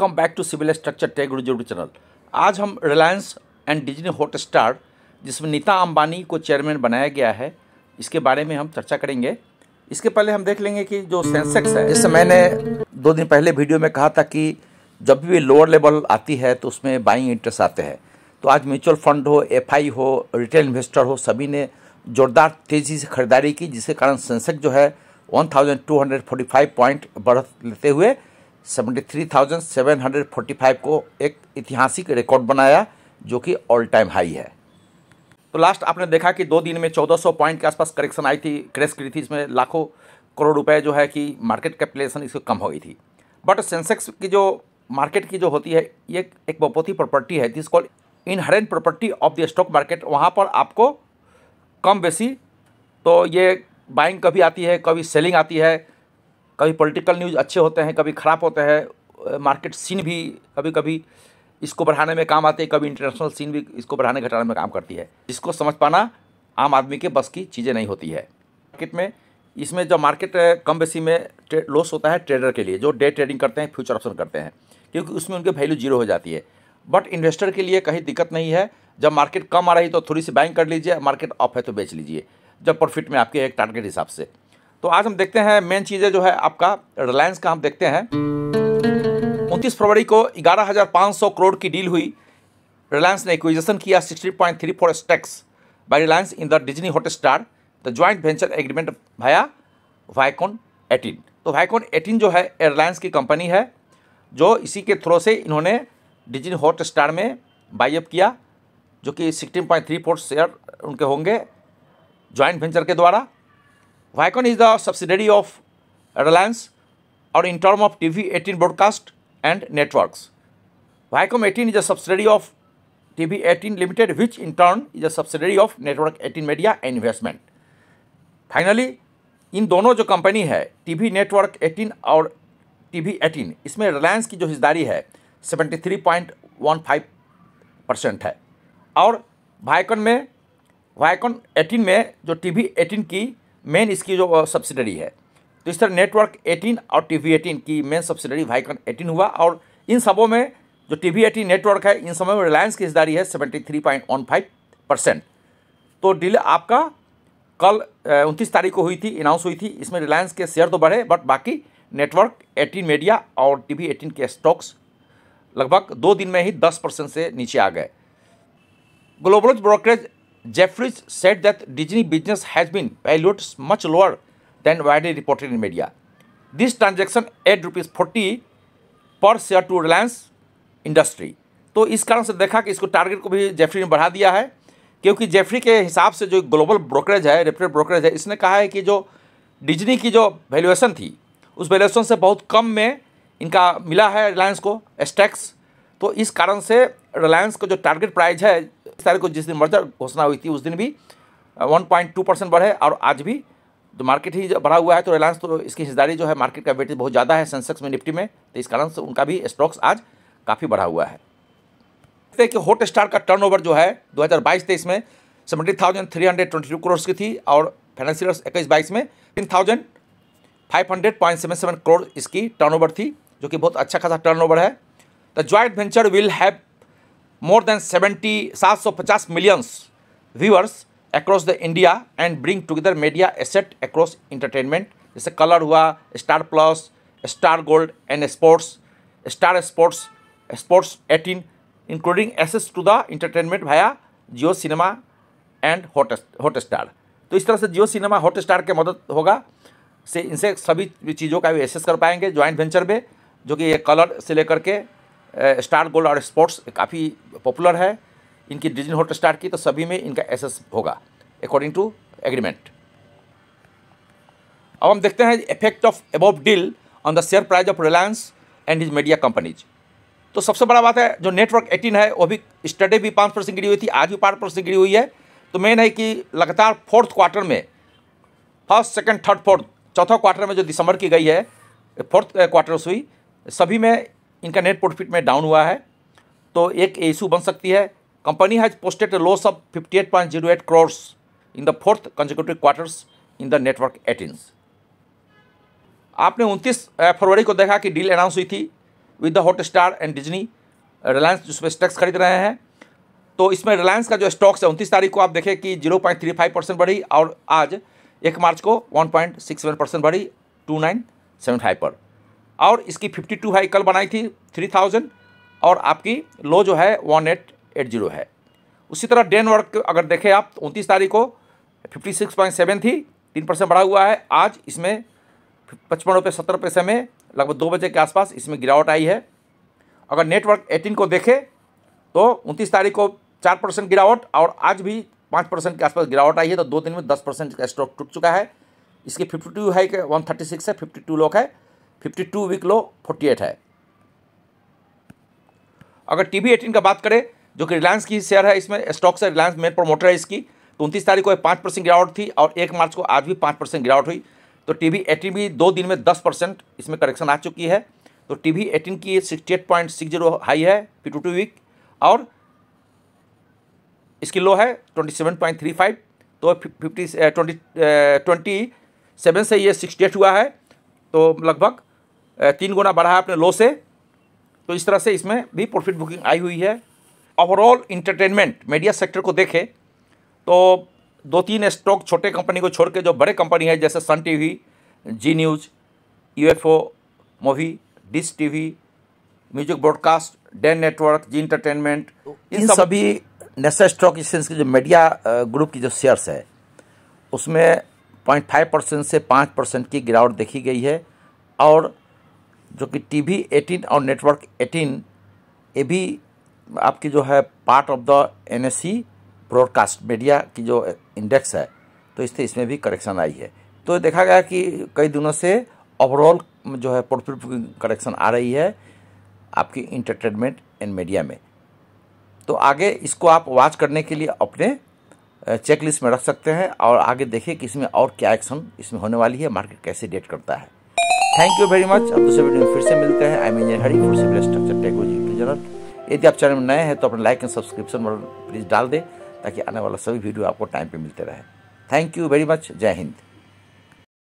Come back to civil structure tech YouTube channel आज हम Reliance and Disney Hotstar जिसमें नीता अंबानी को चेयरमैन बनाया गया है इसके बारे में हम चर्चा करेंगे इसके पहले हम देख लेंगे कि जो सेंसेक्स है जैसे मैंने दो दिन पहले वीडियो में कहा था कि जब भी लोअर लेवल आती है तो उसमें बाइंग इंटरेस्ट आते हैं तो आज म्यूचुअल फंड हो एफ हो रिटेल इन्वेस्टर हो सभी ने जोरदार तेज़ी से खरीदारी की जिसके कारण सेंसेक्स जो है वन पॉइंट बढ़त लेते हुए 73,745 को एक ऐतिहासिक रिकॉर्ड बनाया जो कि ऑल टाइम हाई है तो लास्ट आपने देखा कि दो दिन में 1400 पॉइंट के आसपास करेक्शन आई थी क्रेश करी थी इसमें लाखों करोड़ रुपए जो है कि मार्केट कैपिटलेशन इसको कम हो गई थी बट सेंसेक्स की जो मार्केट की जो होती है ये एक बहुत ही प्रॉपर्टी है जिस call inherent property of the stock market वहाँ पर आपको कम बेसी तो ये बाइंग कभी आती है कभी सेलिंग आती है कभी पॉलिटिकल न्यूज़ अच्छे होते हैं कभी ख़राब होते हैं मार्केट सीन भी कभी कभी इसको बढ़ाने में काम आते हैं कभी इंटरनेशनल सीन भी इसको बढ़ाने घटाने में काम करती है जिसको समझ पाना आम आदमी के बस की चीज़ें नहीं होती है मार्केट में इसमें जो मार्केट कम बेसी में लॉस होता है ट्रेडर के लिए जो डे ट्रेडिंग करते हैं फ्यूचर ऑप्शन करते हैं क्योंकि उसमें उनकी वैल्यू जीरो हो जाती है बट इन्वेस्टर के लिए कहीं दिक्कत नहीं है जब मार्केट कम आ रही तो थोड़ी सी बाइंग कर लीजिए मार्केट ऑफ है तो बेच लीजिए जब प्रॉफिट में आपके एक टारगेट हिसाब से तो आज हम देखते हैं मेन चीज़ें जो है आपका रिलायंस का हम देखते हैं उनतीस फरवरी को ग्यारह हज़ार पाँच सौ करोड़ की डील हुई रिलायंस ने एक्विजेशन किया sixty point three four stakes by Reliance in the Disney Hotstar the joint venture agreement भाया वाइकॉन एटीन तो वाइकॉन एटीन जो है रिलायंस की कंपनी है जो इसी के थ्रू से इन्होंने डिजनी हॉट स्टार में बाइअप किया जो कि sixteen point three four share उनके होंगे ज्वाइंट वेंचर के द्वारा Viacom is the subsidiary of Reliance or in term of TV 18 broadcast and networks. Viacom 18 is a subsidiary of TV 18 Limited which in turn is a subsidiary of Network 18 Media and Investment. Finally इन दोनों जो company है TV network 18 और TV 18 इसमें रिलायंस की जो हिस्सेदारी है 73.15 परसेंट है और वाइकन में वाइकन 18 में जो टीवी 18 की मेन इसकी जो सब्सिडरी है तो इस तरह नेटवर्क 18 और टी वी एटीन की मेन सब्सिडरी वाइकन 18 हुआ और इन सबों में जो टी वी एटीन नेटवर्क है इन सबों में रिलायंस की हिस्सेदारी है seventy three point one five percent तो डील आपका कल उनतीस तारीख को हुई थी अनाउंस हुई थी इसमें रिलायंस के शेयर तो बढ़े बट बाकी नेटवर्क 18 मीडिया और टी वी एटीन के स्टॉक्स लगभग दो दिन में ही दस परसेंट से नीचे आ गए global brokerage Jeffries said that Disney business has been valued much lower than widely reported in media. This transaction eight rupees forty per share to Reliance Industry तो इस कारण से देखा कि इसको टारगेट को भी जेफरी ने बढ़ा दिया है क्योंकि जेफरी के हिसाब से जो ग्लोबल ब्रोकरेज है रेप्यूटेड ब्रोकरेज है इसने कहा है कि जो डिजनी की जो वैल्यूएशन थी उस वैल्यूएशन से बहुत कम में इनका मिला है रिलायंस को स्टैक्स तो इस कारण से रिलायंस का जो टारगेट प्राइस है तारीख को जिस दिन मर्जर घोषणा हुई थी उस दिन भी वन पॉइंट टू परसेंट बढ़े और आज भी जो तो मार्केट ही बढ़ा हुआ है तो रिलायंस तो इसकी हिस्सेदारी जो है मार्केट का वेटेज बहुत ज़्यादा है सेंसेक्स में निफ्टी में तो इस कारण से उनका भी स्टॉक्स आज काफ़ी बढ़ा हुआ है देखते हैं कि हॉट स्टार का टर्न जो है बाईस तेईस में seventy thousand three hundred twenty two crore की थी और फाइनेंशियल इक्कीस बाईस में तीन thousand five hundred point seven seven crore इसकी टर्नओवर थी जो कि बहुत अच्छा खासा टर्नओवर है the joint venture will have more than seventy सात सौ पचास millions viewers across the India and bring together media asset across entertainment जैसे कलर हुआ star plus star gold and sports star sports sports eighteen including access to the entertainment भाया Jio cinema and hot hot star तो इस तरह से जियो cinema hot star के मदद होगा से इनसे सभी चीज़ों का भी एसेस कर पाएंगे ज्वाइंट वेंचर में जो कि ये कलर से लेकर के स्टार गोल्ड और स्पोर्ट्स काफ़ी पॉपुलर है इनकी डिजन होटल स्टार्ट की तो सभी में इनका एसेस होगा अकॉर्डिंग टू एग्रीमेंट अब हम देखते हैं effect of above deal on the share price of Reliance and his media companies तो सबसे बड़ा बात है जो नेटवर्क एटीन है वो भी स्टडे भी पाँच परसेंट गिरी हुई थी आज भी पाँच परसेंट गिरी हुई है तो मेन है कि लगातार फोर्थ क्वार्टर में फर्स्ट सेकंड थर्ड फोर्थ चौथा क्वार्टर में जो दिसंबर की गई है फोर्थ क्वार्टर हुई सभी में इनका नेट प्रॉफिट में डाउन हुआ है तो एक इशू बन सकती है company has posted loss of fifty eight point zero eight crores in the fourth consecutive quarters in the network eighteens आपने उनतीस फरवरी को देखा कि डील अनाउंस हुई थी with the hot star and Disney Reliance जिसमें स्टॉक्स खरीद रहे हैं तो इसमें रिलायंस का जो स्टॉक्स है उनतीस तारीख को आप देखें कि zero point three five percent बढ़ी और आज एक मार्च को one point six seven percent बढ़ी टू नाइन सेवन फाइव पर और इसकी 52 हाई कल बनाई थी 3000 और आपकी लो जो है 1880 है उसी तरह डेन वर्क अगर देखें आप तो उनतीस तारीख को 56.7 थी तीन परसेंट बढ़ा हुआ है आज इसमें पचपन रुपये सत्तर पैसे में लगभग दो बजे के आसपास इसमें गिरावट आई है अगर नेटवर्क 18 को देखें तो उनतीस तारीख को चार परसेंट गिरावट और आज भी पाँच परसेंट के आसपास गिरावट आई है तो दो दिन में दस परसेंट का स्टॉक टूट चुका है इसकी फिफ्टी टू हाई के वन थर्टी सिक्स है फिफ्टी टू लोक है fifty two week low forty eight है अगर टी वी एटीन का बात करें जो कि रिलायंस की शेयर है इसमें स्टॉक्स है रिलायंस मेन प्रमोटर है इसकी तो उनतीस तारीख को पाँच परसेंट गिरावट थी और एक मार्च को आज भी पाँच परसेंट गिरावट हुई तो टी वी एटीन भी दो दिन में दस परसेंट इसमें करेक्शन आ चुकी है तो टी वी एटीन की sixty eight point six zero high है फिफ्टी टू वीक और इसकी लो है twenty seven point three five तो फिफ्टी ट्वेंटी ट्वेंटी सेवन से ये सिक्सटी एट हुआ है तो लगभग तीन गुना बढ़ा है अपने लो से तो इस तरह से इसमें भी प्रॉफिट बुकिंग आई हुई है ओवरऑल इंटरटेनमेंट मीडिया सेक्टर को देखें तो दो तीन स्टॉक छोटे कंपनी को छोड़ के जो बड़े कंपनी है जैसे Sun TV Zee news UFO movie dish TV music broadcast den network Zee entertainment इन, इन सब... सभी नेशनल स्टॉक एक्सचेंज की जो मीडिया ग्रुप की जो शेयर्स है उसमें पॉइंट फाइव परसेंट से पाँच परसेंट की गिरावट देखी गई है और जो कि टीवी 18 और नेटवर्क 18 ये भी आपकी जो है part of the NSC broadcast media की जो इंडेक्स है तो इससे इसमें भी करेक्शन आई है तो देखा गया कि कई दिनों से ओवरऑल जो है पोर्टफोलियो करेक्शन आ रही है आपकी इंटरटेनमेंट एंड मीडिया में तो आगे इसको आप वॉच करने के लिए अपने चेक लिस्ट में रख सकते हैं और आगे देखें कि इसमें और क्या एक्शन इसमें होने वाली है मार्केट कैसे डेट करता है थैंक यू वेरी मच अब दूसरे वीडियो में फिर से मिलते हैं आई मीन हरी फोर सिविल स्ट्रक्चर टेक्नोलॉजी जरूरत यदि आप चैनल में नए हैं तो अपने like and subscription button please डाल दें ताकि आने वाला सभी वीडियो आपको टाइम पर मिलते रहे थैंक यू वेरी मच जय हिंद